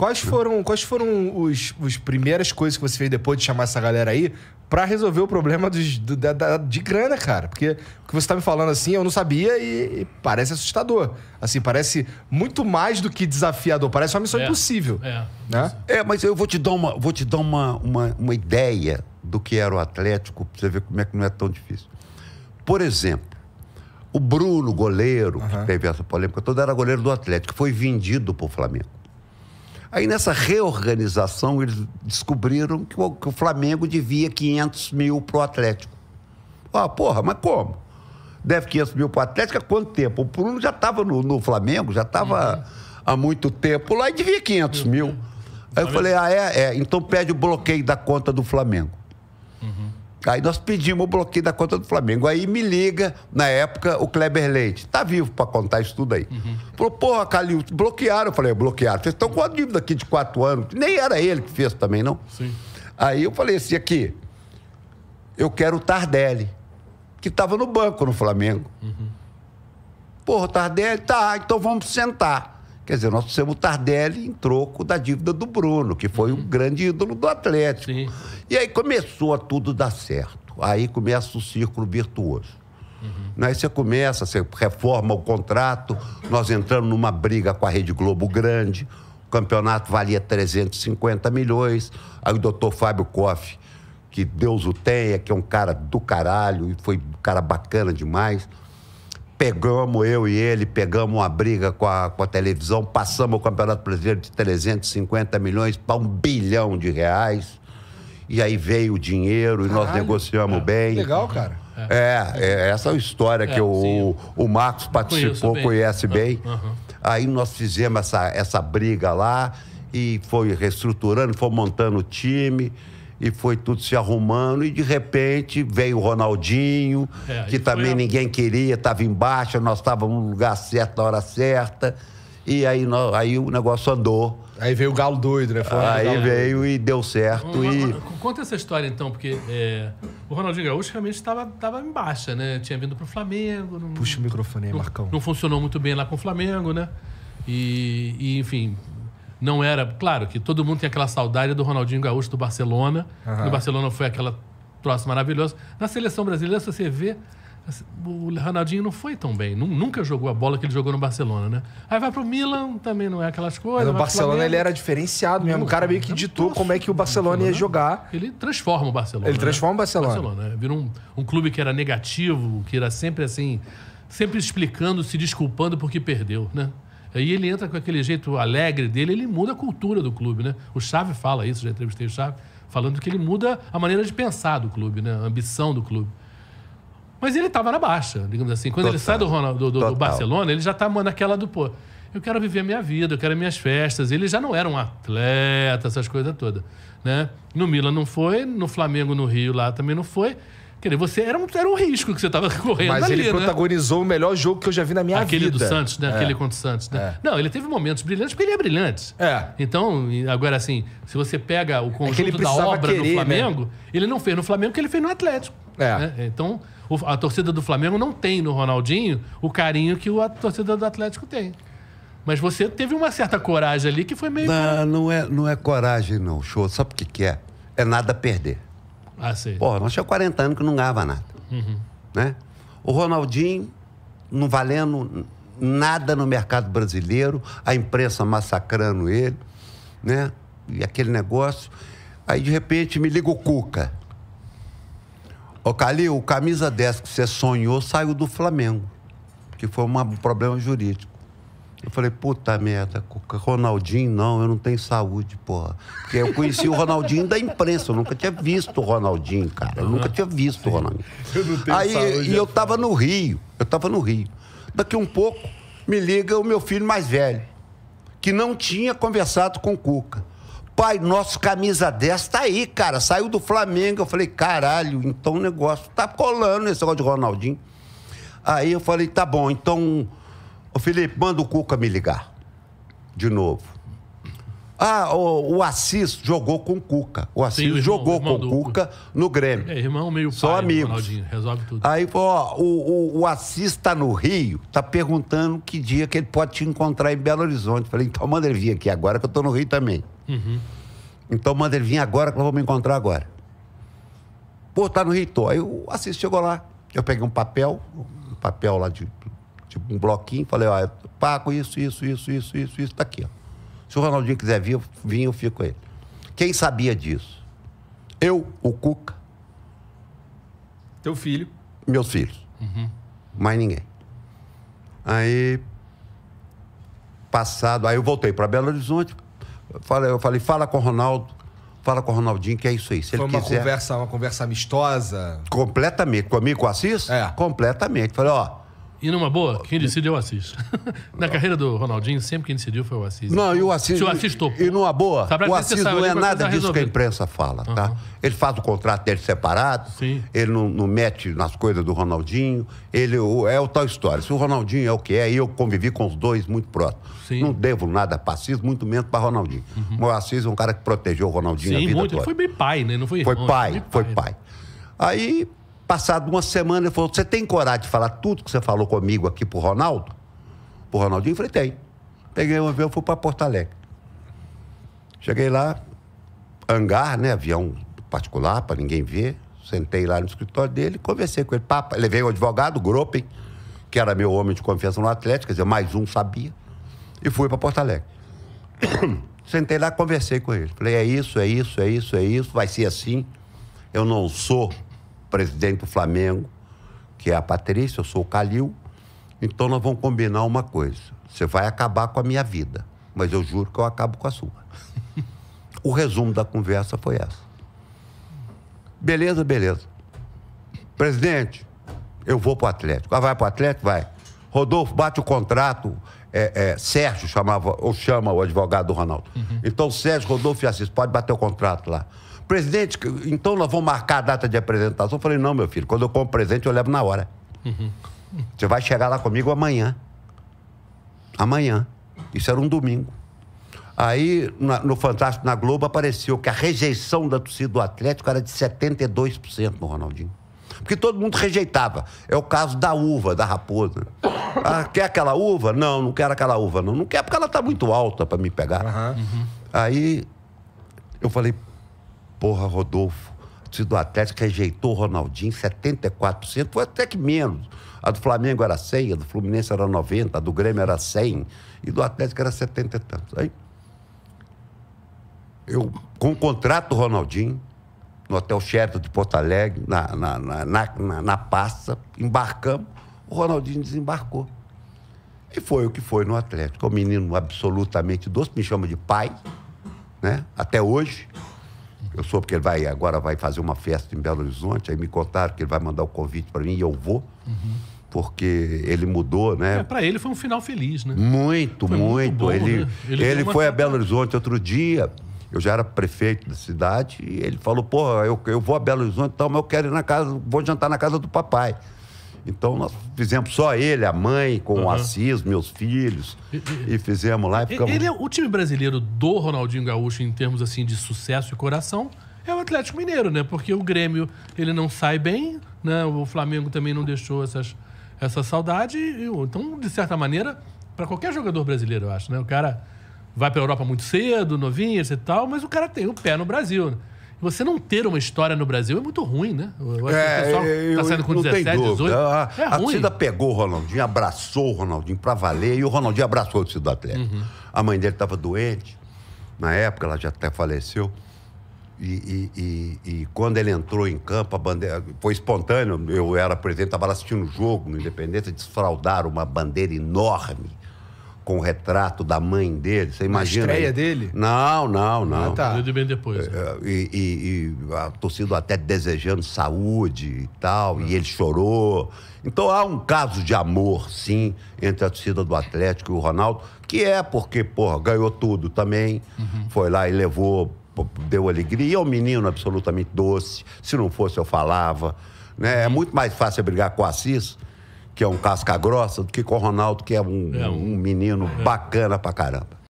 Quais foram, quais foram os, os primeiras coisas que você fez depois de chamar essa galera aí para resolver o problema dos, do, da, da, de grana, cara? Porque o que você tá me falando assim, eu não sabia e, e parece assustador. Assim, parece muito mais do que desafiador, parece uma missão é. impossível. É. Né? é, mas eu vou te dar, uma, vou te dar uma, uma, uma ideia do que era o Atlético, pra você ver como é que não é tão difícil. Por exemplo, o Bruno, goleiro, que teve essa polêmica toda, era goleiro do Atlético, foi vendido pro Flamengo. Aí nessa reorganização eles descobriram que o, que o Flamengo devia 500 mil para o Atlético. Ah, porra, mas como? Deve 500 mil para o Atlético há quanto tempo? O Bruno já estava no, no, Flamengo, já estava uhum. há muito tempo lá e devia 500 uhum. mil. Aí eu tá falei, ah, é, é, então pede o bloqueio da conta do Flamengo. Aí nós pedimos o bloqueio da conta do Flamengo. Aí me liga, na época, o Kleber Leite. Tá vivo para contar isso tudo aí. Uhum. Falou, porra, Calil, bloquearam. Eu falei, é, bloquearam. Vocês estão com a dívida aqui de quatro anos. Nem era ele que fez também, não? Sim. Aí eu falei assim, aqui, eu quero o Tardelli, que estava no banco no Flamengo. Uhum. Porra, o Tardelli, tá, então vamos sentar. Quer dizer, nós trouxemos o Tardelli em troco da dívida do Bruno, que foi um uhum. grande ídolo do Atlético. Sim. E aí começou a tudo dar certo. Aí começa o círculo virtuoso. Uhum. Aí você começa, você reforma o contrato, nós entramos numa briga com a Rede Globo grande, o campeonato valia 350 milhões, aí o doutor Fábio Koff, que Deus o tenha, que é um cara do caralho, e foi um cara bacana demais, pegamos eu e ele, pegamos uma briga com a, com a televisão, passamos o Campeonato Brasileiro de 350 milhões para um bilhão de reais. E aí veio o dinheiro e nós negociamos é, bem. Legal, cara. É, é essa é a história é, que o, o, o Marcos participou, bem. conhece ah, bem. Uhum. Aí nós fizemos essa, essa briga lá e foi reestruturando, foi montando o time e foi tudo se arrumando e de repente veio o Ronaldinho, é, que também a... ninguém queria, estava embaixo, nós estávamos no lugar certo na hora certa. E aí, aí o negócio andou. Aí veio o galo doido, né? Foi aí galo... veio e deu certo. Um, e... Conta essa história então, porque é, o Ronaldinho Gaúcho realmente estava tava em baixa, né? Tinha vindo para o Flamengo. Não, Puxa o microfone aí, não, Marcão. Não funcionou muito bem lá com o Flamengo, né? E, e enfim, não era. Claro que todo mundo tem aquela saudade do Ronaldinho Gaúcho do Barcelona. Uhum. No Barcelona foi aquela troço maravilhoso. Na seleção brasileira, se você vê, assim, o Ronaldinho não foi tão bem. Nunca jogou a bola que ele jogou no Barcelona, né? Aí vai pro Milan, também não é aquelas coisas. Mas o Barcelona ele era diferenciado mesmo. o cara meio que ditou como é que o Barcelona ia né? jogar. Ele transforma o Barcelona. Ele né? transforma né? o Barcelona. Barcelona. Né? Vira um, um clube que era negativo, que era sempre assim, sempre explicando, se desculpando porque perdeu, né? E ele entra com aquele jeito alegre dele, ele muda a cultura do clube, né? O Chave fala isso, já entrevistei o Chave, falando que ele muda a maneira de pensar do clube, né? A ambição do clube. Mas ele estava na baixa, digamos assim. Quando Total. ele sai do, do, do Barcelona, ele já está naquela do, pô, eu quero viver a minha vida, eu quero minhas festas. Ele já não era um atleta, essas coisas todas. Né? No Milan não foi, no Flamengo, no Rio lá também não foi. Quer dizer, você era um, era um risco que você estava correndo Mas ali, ele né? protagonizou o melhor jogo que eu já vi na minha Aquele vida. Aquele do Santos, né? É. Aquele contra o Santos, né? É. Não, ele teve momentos brilhantes porque ele é brilhante. É. Então, agora assim, se você pega o é conjunto é da obra querer, do né? Flamengo, né? ele não fez no Flamengo que ele fez no Atlético. É. Né? Então, a torcida do Flamengo não tem no Ronaldinho o carinho que a torcida do Atlético tem. Mas você teve uma certa coragem ali que foi meio. Não, não é, não é coragem, não, show. Sabe o que, que é? É nada a perder. Ah, sei. Porra, nós tínhamos 40 anos que não ganhava nada. Uhum. Né? O Ronaldinho não valendo nada no mercado brasileiro, a imprensa massacrando ele, né? E aquele negócio. Aí, de repente, me liga o Cuca. Ô, Calil, o camisa 10 que você sonhou saiu do Flamengo, que foi um problema jurídico. Eu falei, puta merda, Ronaldinho não, eu não tenho saúde, porra. Porque eu conheci o Ronaldinho da imprensa, eu nunca tinha visto o Ronaldinho, cara. Eu uhum. nunca tinha visto Sim. o Ronaldinho. Eu não tenho Aí, saúde. E eu é tava no Rio, eu tava no Rio. Daqui um pouco, me liga o meu filho mais velho, que não tinha conversado com o Cuca. Pai, nosso camisa 10 tá aí, cara. Saiu do Flamengo. Eu falei, caralho, então o negócio tá colando esse negócio de Ronaldinho. Aí eu falei, tá bom, então Ô, Felipe, manda o Cuca me ligar. De novo. Ah, o, o Assis jogou com o Cuca. O Assis Sim, o irmão, jogou irmão com o Cuca, no Grêmio. É, irmão meio Só pai, amigos. Resolve tudo. Aí falou, ó, o, o, Assis está no Rio, tá perguntando que dia que ele pode te encontrar em Belo Horizonte. Falei, então manda ele vir aqui agora que eu tô no Rio também. Uhum. Então manda ele vir agora que nós vamos encontrar agora. Pô, tá no Rio, tô. Aí o Assis chegou lá. Eu peguei um papel, um papel lá de um bloquinho, falei, ó, pago isso, isso, isso, isso, isso, isso, tá aqui, ó. Se o Ronaldinho quiser vir, eu, vim, eu fico com ele. Quem sabia disso? Eu, o Cuca. Teu filho? Meus filhos. Uhum. Mais ninguém. Aí, passado, aí eu voltei para Belo Horizonte, falei, eu falei, fala com o Ronaldo, fala com o Ronaldinho, que é isso aí. Se Foi ele uma quiser... conversa, uma conversa amistosa? Completamente. Comigo, com o Assis? É. Completamente. Falei, ó, e numa boa, quem decidiu é o Assis. Na carreira do Ronaldinho, sempre quem decidiu foi o Assis. Não, e o Assis. Se o Assis topou. E numa boa, o Assis não é nada disso resolvido. que a imprensa fala, tá? Uhum. Ele faz o contrato dele separado, Sim. ele não, não, mete nas coisas do Ronaldinho, ele o, é o tal história. Se o Ronaldinho é o que é, eu convivi com os dois muito próximos. Sim. Não devo nada para Assis, muito menos para Ronaldinho. Uhum. O Assis é um cara que protegeu o Ronaldinho Sim, a vida muito. toda. Ele foi bem pai, né? Não foi irmão, pai, foi pai. Foi né? pai. Aí Passado uma semana, ele falou: Você tem coragem de falar tudo que você falou comigo aqui pro Ronaldo? Pro Ronaldinho? Eu falei: Tem. Peguei um avião e fui para Porto Alegre. Cheguei lá, hangar, né? Avião particular, para ninguém ver. Sentei lá no escritório dele, conversei com ele. Papa, levei o advogado, Gropen, que era meu homem de confiança no Atlético, quer dizer, mais um sabia. E fui para Porto Alegre. Sentei lá, conversei com ele. Falei: É isso, é isso, é isso, é isso, vai ser assim. Eu não sou presidente do Flamengo, que é a Patrícia, eu sou o Calil. Então nós vamos combinar uma coisa. Você vai acabar com a minha vida, mas eu juro que eu acabo com a sua. o resumo da conversa foi essa. Beleza, beleza. Presidente, eu vou para o Atlético. Ah, vai para o Atlético? Vai. Rodolfo, bate o contrato. É, é, Sérgio chamava, ou chama o advogado do Ronaldo. Uhum. Então, Sérgio, Rodolfo e Assis, pode bater o contrato lá. Presidente, então nós vamos marcar a data de apresentação. Eu falei, não, meu filho, quando eu compro presente, eu levo na hora. Uhum. Você vai chegar lá comigo amanhã. Amanhã. Isso era um domingo. Aí, na, no Fantástico, na Globo, apareceu que a rejeição da torcida do Atlético era de 72% no Ronaldinho. Porque todo mundo rejeitava. É o caso da uva, da raposa. Ah, quer aquela uva? Não, não quero aquela uva, não. Não quer porque ela está muito alta para me pegar. Uhum. Aí eu falei, Porra, Rodolfo, do Atlético rejeitou o Ronaldinho 74%, foi até que menos. A do Flamengo era 100, a do Fluminense era 90, a do Grêmio era 100 e do Atlético era 70 e tantos. Aí, eu, com o contrato do Ronaldinho, no Hotel Sheraton de Porto Alegre, na, na, na, na, na Passa, embarcamos, o Ronaldinho desembarcou. E foi o que foi no Atlético. É um menino absolutamente doce, me chama de pai, né? até hoje. Eu soube que ele vai agora vai fazer uma festa em Belo Horizonte, aí me contaram que ele vai mandar o convite para mim e eu vou. Uhum porque ele mudou, né? É, para ele foi um final feliz, né? Muito, muito. muito bom, ele né? ele, ele foi a Belo Horizonte outro dia. Eu já era prefeito da cidade e ele falou: pô, eu, eu vou a Belo Horizonte então mas eu quero ir na casa, vou jantar na casa do papai. Então nós fizemos só ele, a mãe, com uhum. o Assis, meus filhos, e fizemos lá e ficamos... Ele é o time brasileiro do Ronaldinho Gaúcho em termos assim de sucesso e coração. É o Atlético Mineiro, né? Porque o Grêmio, ele não sai bem, né? O Flamengo também não deixou essas, essa saudade. Então, de certa maneira, para qualquer jogador brasileiro, eu acho, né? O cara vai para a Europa muito cedo, novinho e tal, mas o cara tem o pé no Brasil. Né? Você não ter uma história no Brasil é muito ruim, né? Eu acho é, que o é, pessoal tá saindo com 17, 18. A, é a torcida pegou o Ronaldinho, abraçou o Ronaldinho para valer e o Ronaldinho abraçou o torcida do Atlético. Uhum. A mãe dele estava doente, na época ela já até faleceu. E, e, e, e, quando ele entrou em campo, a bandeira foi espontâneo. Eu era presidente, estava assistindo o jogo no Independência, desfraldaram uma bandeira enorme com o retrato da mãe dele. Você imagina. A estreia aí? dele? Não, não, ah, não. Ah, tá. bem depois. Né? É, e, e, e, a torcida até desejando saúde e tal, ah. e ele chorou. Então há um caso de amor, sim, entre a torcida do Atlético e o Ronaldo, que é porque, porra, ganhou tudo também. Uhum. Foi lá e levou, deu alegria. E é um menino absolutamente doce. Se não fosse, eu falava. Né? É uhum. muito mais fácil brigar com o Assis que é um casca grossa, do que com o Ronaldo, que é um, é um... um menino é. bacana pra caramba.